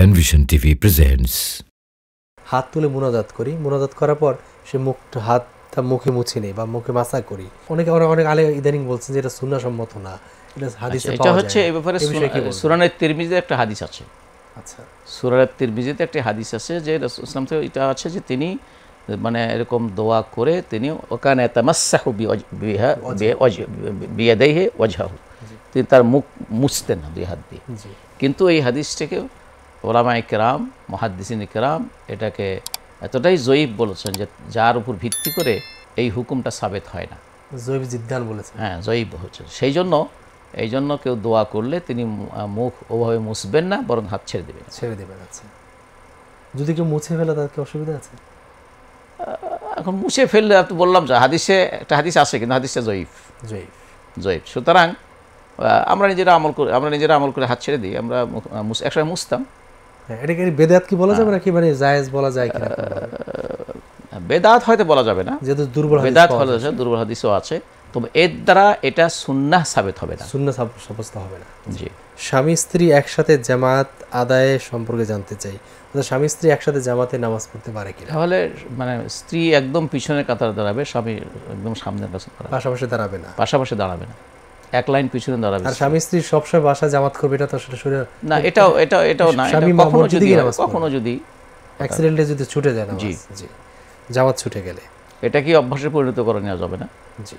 Panvision TV presents হাত তুলে মোনাজাত করি মোনাজাত করার পর সে মুখ হাত তা মুখে মুছে নেই বা মুখে মাসা করি অনেকে অনেক আলে ইদানিং বলছেন যে এটা সুন্না সম্মত না এটা আচ্ছা, হাদিসে পাওয়া এটা হচ্ছে এই ব্যাপারে সুরানের তিরমিজিতে একটা হাদিস আছে আচ্ছা সুরানের তিরমিজিতে একটা হাদিস আছে যে রাসূল ইসলাম থেকে এটা আছে যে তিনি মানে এরকম দোয়া করে তিনি ওখানে তামাসাহু বিয়াদাইহে ওজাহু তিনি তার মুখ মুছতেন না দুই হাত দিয়ে কিন্তু এই হাদিসটাকে ওলামা ইকরাম মহাদ্দিসিন ইকরাম এটাকে এতটাই জয়ীব বলেছেন যে যার উপর ভিত্তি করে এই হুকুমটা সাবেত হয় না জৈব জিদ্দান বলেছেন হ্যাঁ জৈব হচ্ছে সেই জন্য এই জন্য কেউ দোয়া করলে তিনি মুখ ওভাবে মুছবেন না বরং হাত ছেড়ে দেবেন ছেড়ে দেবেন আচ্ছা যদি কেউ মুছে ফেলে তার কি অসুবিধা আছে এখন মুছে ফেললে তো বললাম যে হাদিসে একটা হাদিস আছে কিন্তু হাদিসটা জয়ীফ জয়ীফ জয়ীফ সুতরাং আমরা নিজেরা আমল করে আমরা নিজেরা আমল করে হাত ছেড়ে দিই আমরা একসময় মুছতাম হ্যাঁ, এটাকে বেদাত কি বলা যাবে নাকি মানে জায়েজ বলা যায় কিনা বেদাত হয়তো বলা যাবে না যেহেতু দুর্বল বেদাত হলে দুর্বল হাদিসও আছে তবে এর দ্বারা এটা সুন্নাহ হবে না সুন্নাহ সাব্যস্ত হবে না জি স্বামী স্ত্রী একসাথে জামাত আদায়ে সম্পর্কে জানতে চাই স্বামী স্ত্রী একসাথে জামাতে নামাজ পড়তে পারে কি তাহলে মানে স্ত্রী একদম পিছনের কাতারে দাঁড়াবে স্বামী একদম সামনের কাছে পাশাপাশি দাঁড়াবে না পাশাপাশি দাঁড়াবে না এক লাইন পিছনে দাঁড়াবে আর স্বামী স্ত্রী সবসময় বাসা জামাত করবে এটা তো আসলে শরীর না এটাও এটাও এটাও না কখনো যদি কখনো যদি অ্যাক্সিডেন্টে যদি ছুটে যায় না জি জি জামাত ছুটে গেলে এটা কি অভ্যাসে পরিণত করে নেওয়া যাবে না জি